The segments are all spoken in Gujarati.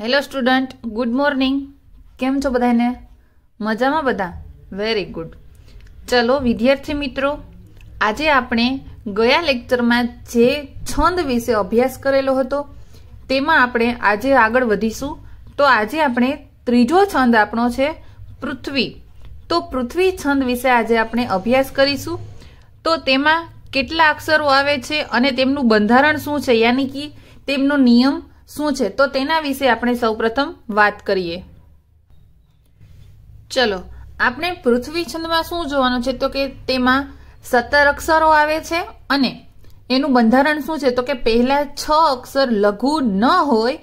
હેલો સ્ટુડન્ટ ગુડ મોર્નિંગ કેમ છો બધાને મજામાં બધા વેરી ગુડ ચલો વિદ્યાર્થી મિત્રો આજે આપણે ગયા લેક્ચરમાં જે છંદ વિશે અભ્યાસ કરેલો હતો તેમાં આપણે આજે આગળ વધીશું તો આજે આપણે ત્રીજો છંદ આપણો છે પૃથ્વી તો પૃથ્વી છંદ વિશે આજે આપણે અભ્યાસ કરીશું તો તેમાં કેટલા અક્ષરો આવે છે અને તેમનું બંધારણ શું છે યાની કે તેમનો નિયમ શું છે તો તેના વિશે આપણે સૌપ્રથમ વાત કરીએ ચલો આપણે પૃથ્વી છંદમાં શું જોવાનું છે તો કે તેમાં સત્તર અક્ષરો આવે છે અને એનું બંધારણ શું છે તો કે પહેલા છ અક્ષર લઘુ ન હોય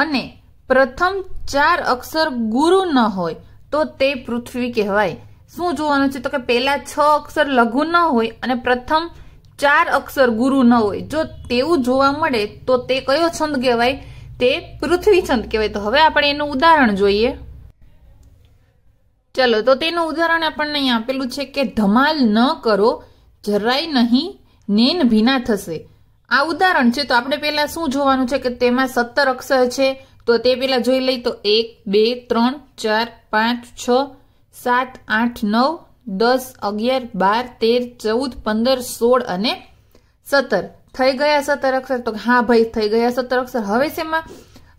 અને પ્રથમ ચાર અક્ષર ગુરુ ન હોય તો તે પૃથ્વી કહેવાય શું જોવાનું છે તો કે પહેલા છ અક્ષર લઘુ ન હોય અને પ્રથમ ચાર અક્ષર ગુરુ ન હોય જો તેવું જોવા મળે તો તે કયો છંદ કહેવાય તે પૃથ્વી છંદ કહેવાય તો હવે આપણે એનું ઉદાહરણ જોઈએ ચલો તો તેનું ઉદાહરણ આપણને અહીં આપેલું છે કે ધમાલ ન કરો જરાય નહીં નેન ભીના થશે આ ઉદાહરણ છે તો આપણે પહેલા શું જોવાનું છે કે તેમાં સત્તર અક્ષર છે તો તે પહેલા જોઈ લઈએ તો એક બે ત્રણ ચાર પાંચ છ સાત આઠ નવ દસ અગિયાર બાર તેર ચૌદ પંદર સોળ અને સત્તર થઈ ગયા સત્તર અક્ષર તો હા ભાઈ થઈ ગયા સત્તર અક્ષર હવે શેમાં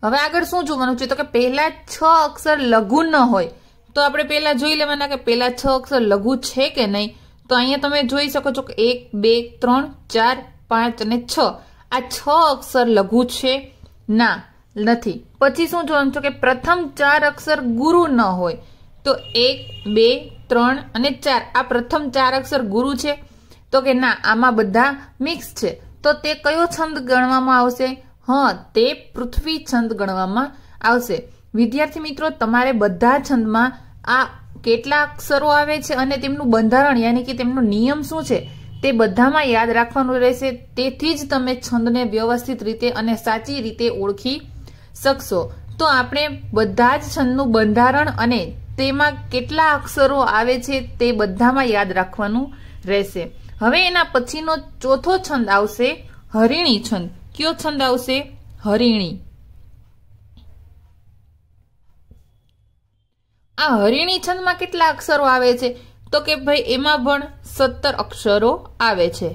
હવે આગળ શું જોવાનું છે તો કે પહેલા છ અક્ષર લઘુ ન હોય તો આપણે પહેલા જોઈ લેવાના કે પહેલા છ અક્ષર લઘુ છે કે નહીં તો અહીંયા તમે જોઈ શકો છો કે એક બે ત્રણ ચાર પાંચ અને છ આ છ અક્ષર લઘુ છે ના નથી પછી શું જોવાનું છે કે પ્રથમ ચાર અક્ષર ગુરુ ન હોય તો એક બે ત્રણ અને ચાર આ પ્રથમ ચાર અક્ષર ગુરુ છે તો કે ના આમાં બધા મિક્સ છે તો તે કયો છંદ ગણવામાં આવશે હા તે પૃથ્વી છંદ ગણવામાં આવશે વિદ્યાર્થી મિત્રો તમારે બધા છંદમાં આ કેટલા અક્ષરો આવે છે અને તેમનું બંધારણ યાની કે તેમનો નિયમ શું છે તે બધામાં યાદ રાખવાનું રહેશે તેથી જ તમે છંદને વ્યવસ્થિત રીતે અને સાચી રીતે ઓળખી શકશો તો આપણે બધા જ છંદનું બંધારણ અને તેમાં કેટલા અક્ષરો આવે છે તે બધામાં યાદ રાખવાનું રહેશે હવે એના પછીનો ચોથો છંદ આવશે હરિણી છંદ કયો છંદ આવશે હરિણી આ હરિણી છંદમાં કેટલા અક્ષરો આવે છે તો કે ભાઈ એમાં પણ સત્તર અક્ષરો આવે છે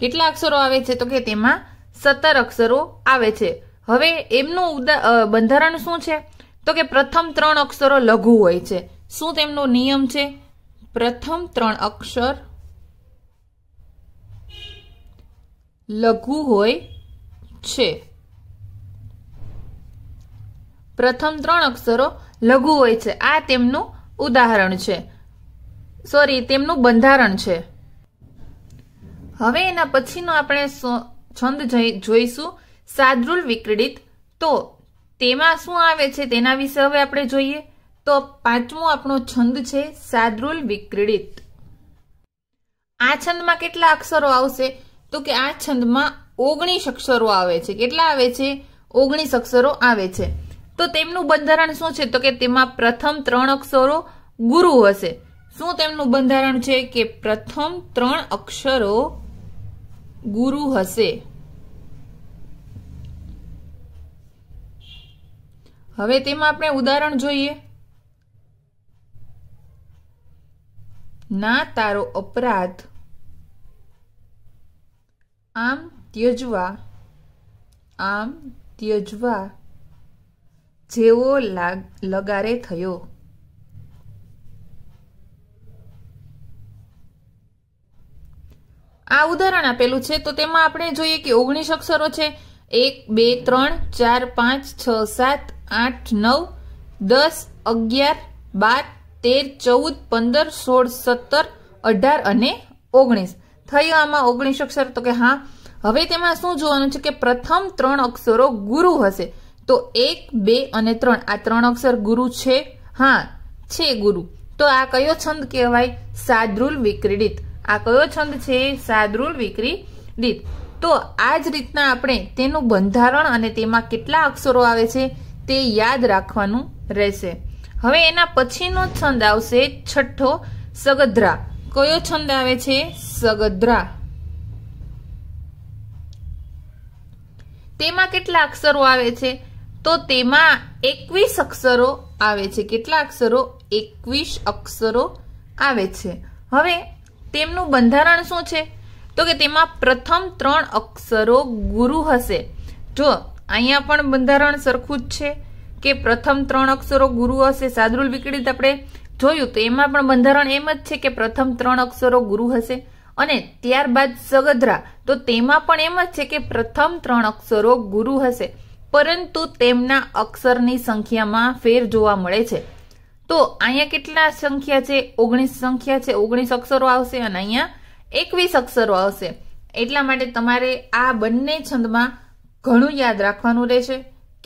કેટલા અક્ષરો આવે છે તો કે તેમાં સત્તર અક્ષરો આવે છે હવે એમનું ઉદા બંધારણ શું છે તો કે પ્રથમ ત્રણ અક્ષરો લઘુ હોય છે શું તેમનો નિયમ છે પ્રથમ ત્રણ અક્ષર લઘુ હોય છે પ્રથમ ત્રણ અક્ષરો લઘુ હોય છે આ તેમનું ઉદાહરણ છે સોરી તેમનું બંધારણ છે હવે એના પછીનો આપણે છંદ જોઈશું સાદૃલ વિક્રીડિત તો તેમાં શું આવે છે તેના વિશે હવે આપણે જોઈએ તો પાંચમો આપણો છંદ છે સાદરુલ વિક્રીડિત આ છંદમાં કેટલા અક્ષરો આવશે તો કે આ છંદમાં ઓગણીસ અક્ષરો આવે છે કેટલા આવે છે ઓગણીસ અક્ષરો આવે છે તો તેમનું બંધારણ શું છે તો કે તેમાં પ્રથમ ત્રણ અક્ષરો ગુરુ હશે શું તેમનું બંધારણ છે કે પ્રથમ ત્રણ અક્ષરો ગુરુ હશે હવે તેમાં આપણે ઉદાહરણ જોઈએ ના તારો અપરાધ આમ ત્યજવા આમ ત્યજવા જેવો લગારે થયો આ ઉદાહરણ આપેલું છે તો તેમાં આપણે જોઈએ કે ઓગણીસ અક્ષરો છે એક બે ત્રણ ચાર પાંચ છ સાત આઠ નવ દસ અગિયાર બાર તેર ચૌદ પંદર સોળ સત્તર અઢાર અને ઓગણીસ થયું આમાં ઓગણીસ અક્ષર તો કે હા હવે તેમાં શું જોવાનું છે કે પ્રથમ ત્રણ અક્ષરો ગુરુ હશે તો એક બે અને ત્રણ આ ત્રણ અક્ષર ગુરુ છે હા છે ગુરુ તો આ કયો છંદ કહેવાય સાદૃલ વિક્રીડિત આ કયો છંદ છે સાદૃલ વિક્રીડિત તો આ જ રીતના આપણે તેનું બંધારણ અને તેમાં કેટલા અક્ષરો આવે છે તે યાદ રાખવાનું રહેશે હવે એના પછીનો છંદ આવશે છઠ્ઠો સગધ્રા કયો છંદ આવે છે સગધ્રા તેમાં કેટલા અક્ષરો આવે છે તો તેમાં એકવીસ અક્ષરો આવે છે કેટલા અક્ષરો એકવીસ અક્ષરો આવે છે હવે તેમનું બંધારણ શું છે તો કે તેમાં પ્રથમ ત્રણ અક્ષરો ગુરુ હશે જો અહીંયા પણ બંધારણ સરખું જ છે કે પ્રથમ ત્રણ અક્ષરો ગુરુ હશે સાદરૂલ વિકડિત આપણે જોયું તો એમાં પણ બંધારણ એમ જ છે કે પ્રથમ ત્રણ અક્ષરો ગુરુ હશે અને ત્યારબાદ સગધરા તો તેમાં પણ એમ જ છે કે પ્રથમ ત્રણ અક્ષરો ગુરુ હશે પરંતુ તેમના અક્ષરની સંખ્યામાં ફેર જોવા મળે છે તો અહીંયા કેટલા સંખ્યા છે ઓગણીસ સંખ્યા છે ઓગણીસ અક્ષરો આવશે અને અહીંયા એકવીસ અક્ષરો આવશે એટલા માટે તમારે આ બંને છંદમાં ઘણું યાદ રાખવાનું રહેશે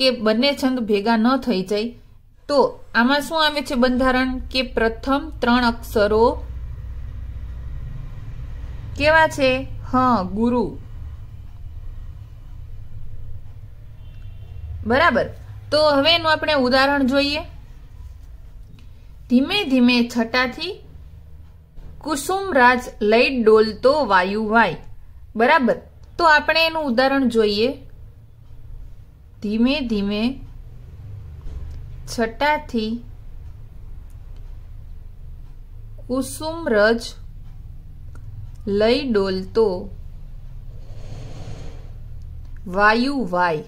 કે બંને છંદ ભેગા ન થઈ જાય તો આમાં શું આવે છે બંધારણ કે પ્રથમ ત્રણ અક્ષરો કેવા છે હ ગુરુ બરાબર તો હવે એનું આપણે ઉદાહરણ જોઈએ ધીમે ધીમે છટાથી કુસુમરાજ લઈ ડોલતો વાયુ વાય બરાબર તો આપણે એનું ઉદાહરણ જોઈએ ધીમે ધીમે છટાથી કુસુમ રજ લઈ ડોલતો વાયુ વાય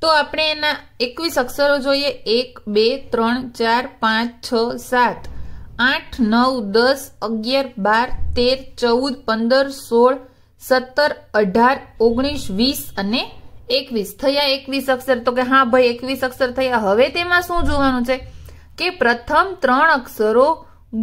તો આપણે એના એકવીસ અક્ષરો જોઈએ એક બે ત્રણ ચાર પાંચ છ સાત આઠ નવ દસ અગિયાર બાર તેર ચૌદ પંદર સોળ સત્તર અઢાર ઓગણીસ વીસ અને એકવીસ થયા એકવીસ અક્ષર તો કે હા ભાઈ એકવીસ અક્ષર થયા હવે તેમાં શું જોવાનું છે કે પ્રથમ ત્રણ અક્ષરો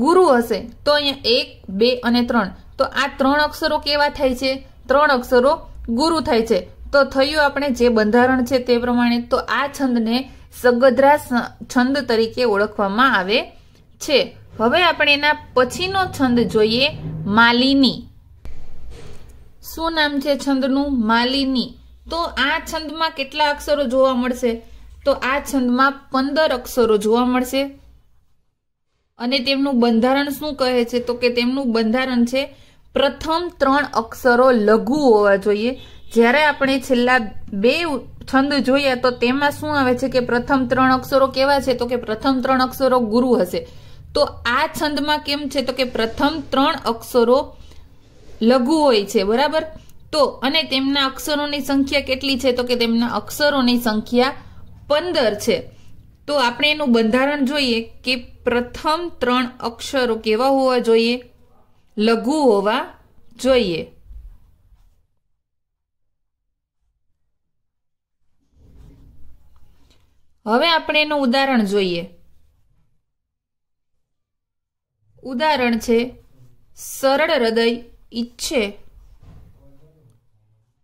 ગુરુ હશે તો અહીંયા એક બે અને ત્રણ તો આ ત્રણ અક્ષરો કેવા થાય છે ત્રણ અક્ષરો ગુરુ થાય છે તો થયું આપણે જે બંધારણ છે તે પ્રમાણે તો આ છંદને સગધરા છંદ તરીકે ઓળખવામાં આવે છે હવે આપણે એના પછીનો છંદ જોઈએ માલિની શું નામ છે છંદનું માલિની તો આ છંદમાં કેટલા અક્ષરો જોવા મળશે તો આ છંદમાં પંદર અક્ષરો જોવા મળશે અને તેમનું બંધારણ શું કહે છે તો કે તેમનું બંધારણ છે પ્રથમ ત્રણ અક્ષરો લઘુ હોવા જોઈએ જ્યારે આપણે છેલ્લા બે છંદ જોઈએ તો તેમાં શું આવે છે કે પ્રથમ ત્રણ અક્ષરો કેવા છે તો કે પ્રથમ ત્રણ અક્ષરો ગુરુ હશે તો આ છંદમાં કેમ છે તો કે પ્રથમ ત્રણ અક્ષરો લઘુ હોય છે બરાબર તો અને તેમના અક્ષરોની સંખ્યા કેટલી છે તો કે તેમના અક્ષરોની સંખ્યા પંદર છે તો આપણે એનું બંધારણ જોઈએ કે પ્રથમ ત્રણ અક્ષરો કેવા હોવા જોઈએ લઘુ હોવા જોઈએ હવે આપણે એનું ઉદાહરણ જોઈએ ઉદાહરણ છે સરળ હૃદય ઈચ્છે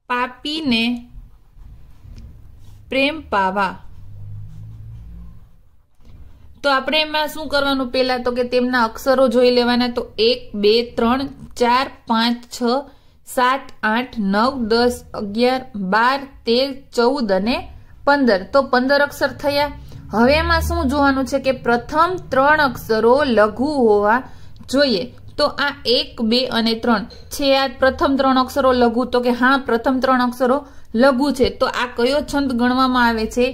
પાપીને પ્રેમ પાવા તો આપણે એમાં શું કરવાનું પહેલાં તો કે તેમના અક્ષરો જોઈ લેવાના તો એક બે ત્રણ ચાર પાંચ છ સાત આઠ નવ દસ અગિયાર બાર તેર ચૌદ અને પંદર તો પંદર અક્ષર થયા હવે એમાં શું જોવાનું છે કે પ્રથમ ત્રણ અક્ષરો લઘુ હોવા જોઈએ તો આ એક બે અને ત્રણ છે આ પ્રથમ ત્રણ અક્ષરો લઘુ તો કે હા પ્રથમ ત્રણ અક્ષરો લઘુ છે તો આ કયો છંદ ગણવામાં આવે છે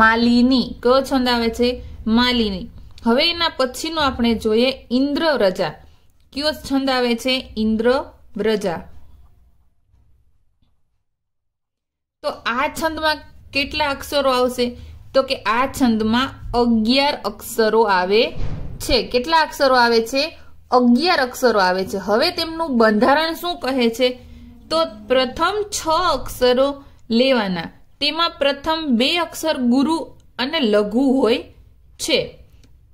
માલિની કયો છંદ આવે છે માલિની હવે એના પછીનું આપણે જોઈએ ઇન્દ્ર રજા કયો છંદ આવે છે ઇન્દ્ર રજા તો આ છંદમાં કેટલા અક્ષરો આવશે તો કે આ છંદમાં અગિયાર અક્ષરો આવે છે કેટલા અક્ષરો આવે છે અગિયાર અક્ષરો આવે છે હવે તેમનું બંધારણ શું કહે છે તો પ્રથમ છ અક્ષરો લેવાના તેમાં પ્રથમ બે અક્ષર ગુરુ અને લઘુ હોય છે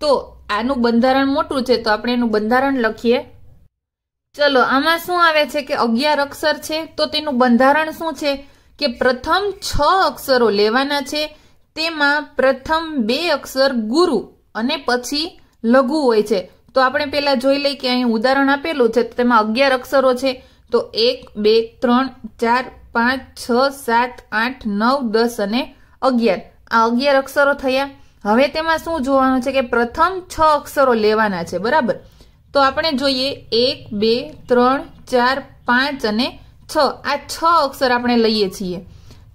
તો આનું બંધારણ મોટું છે તો આપણે એનું બંધારણ લખીએ ચલો આમાં શું આવે છે કે અગિયાર અક્ષર છે તો તેનું બંધારણ શું છે કે પ્રથમ છ અક્ષરો લેવાના છે તેમાં પ્રથમ બે અક્ષર ગુરુ અને પછી લઘુ હોય છે તો આપણે પહેલા જોઈ લઈએ કે અહીં ઉદાહરણ આપેલું છે તેમાં અગિયાર અક્ષરો છે તો એક બે ત્રણ ચાર પાંચ છ સાત આઠ નવ દસ અને અગિયાર આ અગિયાર અક્ષરો થયા હવે તેમાં શું જોવાનું છે કે પ્રથમ છ અક્ષરો લેવાના છે બરાબર તો આપણે જોઈએ એક બે ત્રણ ચાર પાંચ અને છ આ છ અક્ષર આપણે લઈએ છીએ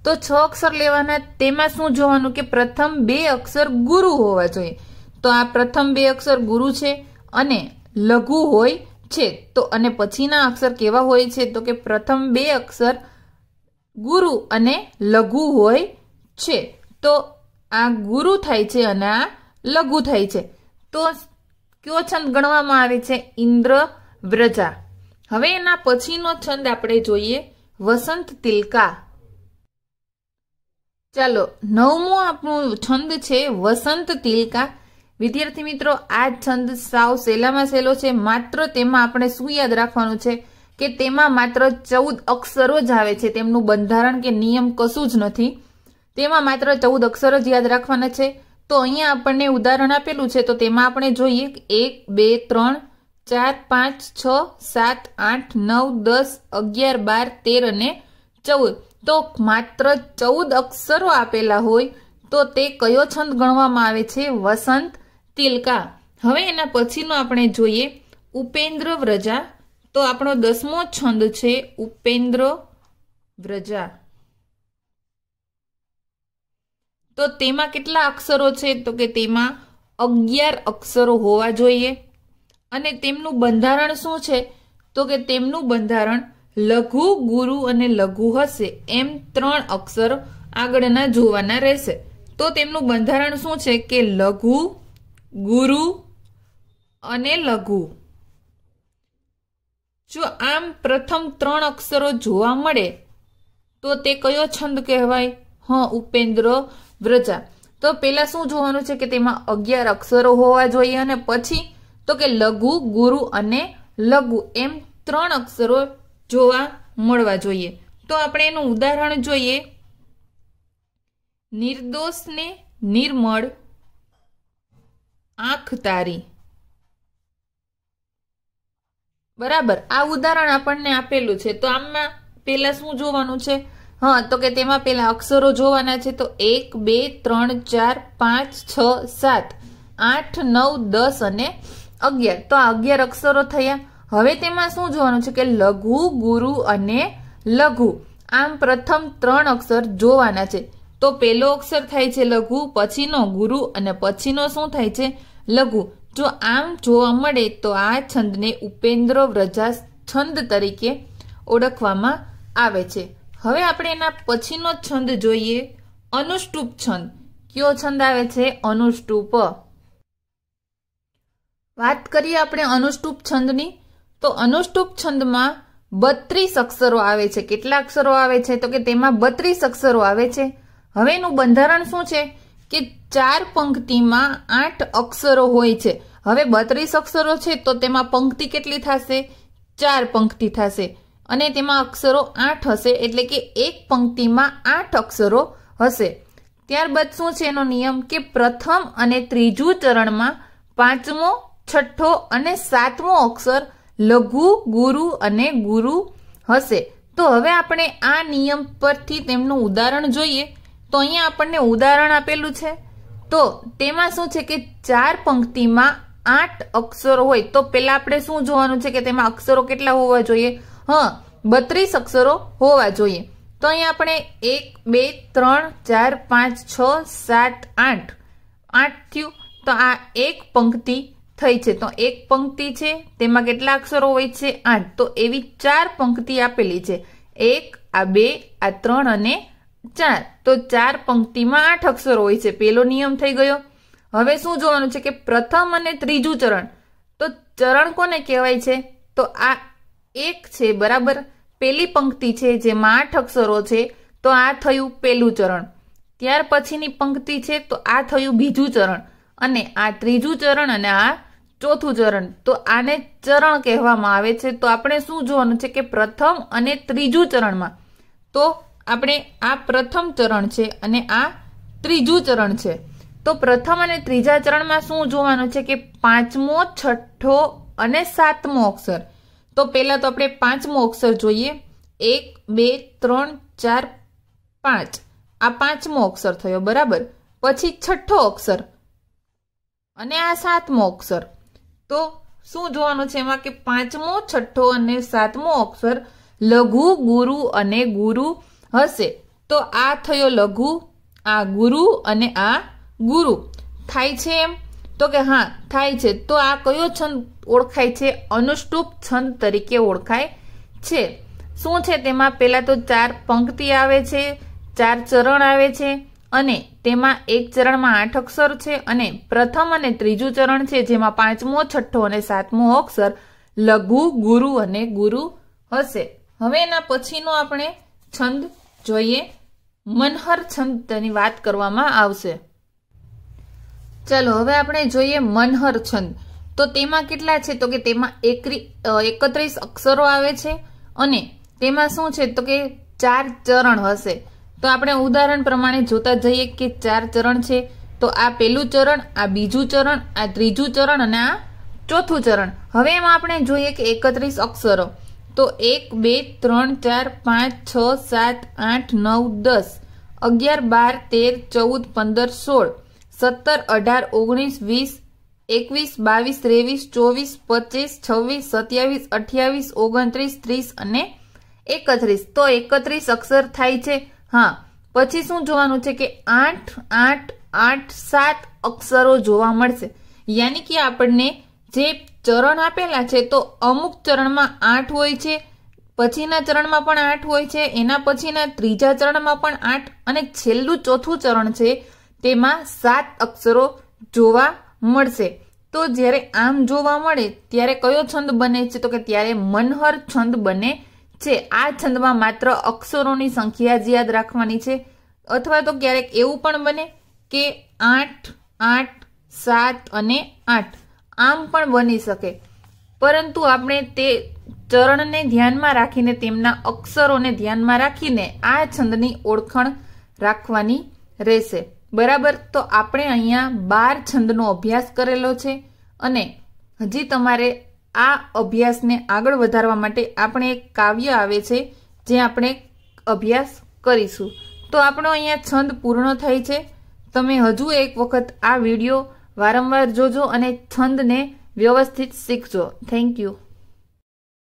તો છ અક્ષર લેવાના તેમાં શું જોવાનું કે પ્રથમ બે અક્ષર ગુરુ હોવા જોઈએ તો આ પ્રથમ બે અક્ષર ગુરુ છે અને લઘુ હોય છે તો અને પછીના અક્ષર કેવા હોય છે તો કે પ્રથમ બે અક્ષર ગુરુ અને લઘુ હોય છે તો આ ગુરુ થાય છે અને આ લઘુ થાય છે તો કયો છંદ ગણવામાં આવે છે ઇન્દ્ર વ્રજા હવે એના પછીનો છંદ આપણે જોઈએ વસંત તિલકા ચાલો નવમો આપણું છંદ છે વસંત તિલકા વિદ્યાર્થી મિત્રો આ છંદ સાવ સહેલામાં સહેલો છે માત્ર તેમાં આપણે શું યાદ રાખવાનું છે કે તેમાં માત્ર ચૌદ અક્ષરો જ આવે છે તેમનું બંધારણ કે નિયમ કશું જ નથી તેમાં માત્ર ચૌદ અક્ષરો જ યાદ રાખવાના છે તો અહીંયા આપણને ઉદાહરણ આપેલું છે તો તેમાં આપણે જોઈએ એક બે ત્રણ ચાર પાંચ છ સાત આઠ નવ દસ અગિયાર બાર તેર અને ચૌદ તો માત્ર ચૌદ અક્ષરો આપેલા હોય તો તે કયો છંદ ગણવામાં આવે છે વસંત તિલકા હવે એના પછીનું આપણે જોઈએ ઉપેન્દ્ર વ્રજા તો આપણો દસમો છંદ છે ઉપેન્દ્ર વ્રજા તો તેમાં કેટલા અક્ષરો છે તો કે તેમાં અગિયાર અક્ષરો હોવા જોઈએ અને તેમનું બંધારણ શું છે તો કે તેમનું બંધારણ લઘુ ગુરુ અને લઘુ હશે એમ ત્રણ અક્ષર આગળના જોવાના રહેશે તો તેમનું બંધારણ શું છે કે લઘુ ગુરુ અને લઘુ જો આમ પ્રથમ ત્રણ અક્ષરો જોવા મળે તો તે કયો છંદ કહેવાય હ ઉપેન્દ્ર વ્રજા તો પહેલાં શું જોવાનું છે કે તેમાં અગિયાર અક્ષરો હોવા જોઈએ અને પછી તો કે લઘુ ગુરુ અને લઘુ એમ ત્રણ અક્ષરો જોવા મળવા જોઈએ તો આપણે એનું ઉદાહરણ જોઈએ નિર્દોષને નિર્મળ આંખ તારી બરાબર આ ઉદાહરણ આપણને આપેલું છે તો આમાં પહેલાં શું જોવાનું છે હા તો કે તેમાં પહેલાં અક્ષરો જોવાના છે તો એક બે ત્રણ ચાર પાંચ છ સાત આઠ નવ દસ અને અગિયાર તો આ અગિયાર અક્ષરો થયા હવે તેમાં શું જોવાનું છે કે લઘુ ગુરુ અને લઘુ આમ પ્રથમ ત્રણ અક્ષર જોવાના છે તો પેલો અક્ષર થાય છે લઘુ પછીનો ગુરુ અને પછીનો શું થાય છે લઘુ જો આમ જોવા મળે તો આ છંદને ઉપેન્દ્ર વ્રજા છંદ તરીકે ઓળખવામાં આવે છે હવે આપણે એના પછીનો છંદ જોઈએ અનુષ્ટુપ છંદ કયો છંદ આવે છે અનુષ્ટુપ વાત કરીએ આપણે અનુષ્ટુપ છંદની તો અનુષ્ટુપ છંદમાં બત્રીસ અક્ષરો આવે છે કેટલા અક્ષરો આવે છે તો કે તેમાં બત્રીસ અક્ષરો આવે છે હવેનું બંધારણ શું છે કે ચાર પંક્તિમાં આઠ અક્ષરો હોય છે હવે બત્રીસ અક્ષરો છે તો તેમાં પંક્તિ કેટલી થશે ચાર પંક્તિ થશે અને તેમાં અક્ષરો આઠ હશે એટલે કે એક પંક્તિમાં આઠ અક્ષરો હશે ત્યારબાદ શું છે એનો નિયમ કે પ્રથમ અને ત્રીજું ચરણમાં પાંચમો છઠ્ઠો અને સાતમો અક્ષર લઘુ ગુરુ અને ગુરુ હશે તો હવે આપણે આ નિયમ પરથી તેમનું ઉદાહરણ જોઈએ તો અહીંયા આપણને ઉદાહરણ આપેલું છે તો તેમાં શું છે કે ચાર પંક્તિમાં આઠ અક્ષરો હોય તો પહેલાં આપણે શું જોવાનું છે કે તેમાં અક્ષરો કેટલા હોવા જોઈએ હા બત્રીસ અક્ષરો હોવા જોઈએ તો અહીંયા આપણે એક બે ત્રણ ચાર પાંચ છ સાત આઠ આઠ થયું તો આ એક પંક્તિ થઈ છે તો એક પંક્તિ છે તેમાં કેટલા અક્ષરો હોય છે આઠ તો એવી ચાર પંક્તિ આપેલી છે એક આ બે આ ત્રણ અને ચાર તો ચાર પંક્તિમાં આઠ અક્ષરો હોય છે પેલો નિયમ થઈ ગયો હવે શું જોવાનું છે કે પ્રથમ અને ત્રીજું ચરણ તો ચરણ કોને કહેવાય છે તો આ એક છે બરાબર પેલી પંક્તિ છે જેમાં આઠ અક્ષરો છે તો આ થયું પેલું ચરણ ત્યાર પછીની પંક્તિ છે તો આ થયું બીજું ચરણ અને આ ત્રીજું ચરણ અને આ ચોથું ચરણ તો આને ચરણ કહેવામાં આવે છે તો આપણે શું જોવાનું છે કે પ્રથમ અને ત્રીજું ચરણમાં તો આપણે આ પ્રથમ ચરણ છે અને આ ત્રીજું ચરણ છે તો પ્રથમ અને ત્રીજા ચરણમાં શું જોવાનું છે કે પાંચમો છઠ્ઠો અને સાતમો અક્ષર તો પહેલાં તો આપણે પાંચમો અક્ષર જોઈએ એક બે ત્રણ ચાર પાંચ આ પાંચમો અક્ષર થયો બરાબર પછી છઠ્ઠો અક્ષર અને આ સાતમો અક્ષર તો શું જોવાનું છે એમાં કે પાંચમો છઠ્ઠો અને સાતમો અક્ષર લઘુ ગુરુ અને ગુરુ હશે તો આ થયો લઘુ આ ગુરુ અને આ ગુરુ થાય છે એમ તો કે હા થાય છે તો આ કયો છંદ ઓળખાય છે અનુષ્ટુપ છંદ તરીકે ઓળખાય છે શું છે તેમાં પહેલાં તો ચાર પંક્તિ આવે છે ચાર ચરણ આવે છે અને તેમાં એક ચરણમાં આઠ અક્ષર છે અને પ્રથમ અને ત્રીજું ચરણ છે જેમાં પાંચમો છઠ્ઠો અને સાતમો અક્ષર લઘુ ગુરુ અને ગુરુ હશે હવે એના પછીનો આપણે છંદ જોઈએ મનહર છંદની વાત કરવામાં આવશે ચાલો હવે આપણે જોઈએ મનહર છંદ તો તેમાં કેટલા છે તો કે તેમાં એકત્રીસ અક્ષરો આવે છે અને તેમાં શું છે તો કે ચાર ચરણ હશે તો આપણે ઉદાહરણ પ્રમાણે જોતા જઈએ કે ચાર ચરણ છે તો આ પેલું ચરણ આ બીજું ચરણ આ ત્રીજું ચરણ અને આ ચોથું ચરણ હવે એમાં આપણે જોઈએ કે એકત્રીસ અક્ષરો તો એક બે ત્રણ ચાર પાંચ છ સાત આઠ નવ દસ અગિયાર બાર તેર ચૌદ પંદર સોળ સત્તર અઢાર ઓગણીસ વીસ એકવીસ બાવીસ ત્રેવીસ ચોવીસ પચીસ છવ્વીસ સત્યાવીસ અઠ્યાવીસ ઓગણત્રીસ ત્રીસ અને એકત્રીસ તો એકત્રીસ અક્ષર થાય છે હા પછી શું જોવાનું છે કે આઠ આઠ આઠ સાત અક્ષરો જોવા મળશે યાની કે આપણને જે ચરણ આપેલા છે તો અમુક ચરણમાં આઠ હોય છે પછીના ચરણમાં પણ આઠ હોય છે એના પછીના ત્રીજા ચરણમાં પણ આઠ અને છેલ્લું ચોથું ચરણ છે તેમાં સાત અક્ષરો જોવા મળશે તો જ્યારે આમ જોવા મળે ત્યારે કયો છંદ બને છે તો કે ત્યારે મનહર છંદ બને છે આ છંદમાં માત્ર અક્ષરોની સંખ્યા જ યાદ રાખવાની છે અથવા તો ક્યારેક એવું પણ બને કે આઠ આઠ સાત અને આઠ આમ પણ બની શકે પરંતુ આપણે તે ચરણને ધ્યાનમાં રાખીને તેમના અક્ષરોને ધ્યાનમાં રાખીને આ છંદની ઓળખાણ રાખવાની રહેશે બરાબર તો આપણે અહીંયા બાર છંદનો અભ્યાસ કરેલો છે અને હજી તમારે આ અભ્યાસને આગળ વધારવા માટે આપણે એક કાવ્ય આવે છે જે આપણે અભ્યાસ કરીશું તો આપણો અહીંયા છંદ પૂર્ણ થાય છે તમે હજુ એક વખત આ વિડીયો વારંવાર જોજો અને છંદને વ્યવસ્થિત શીખજો થેન્ક યુ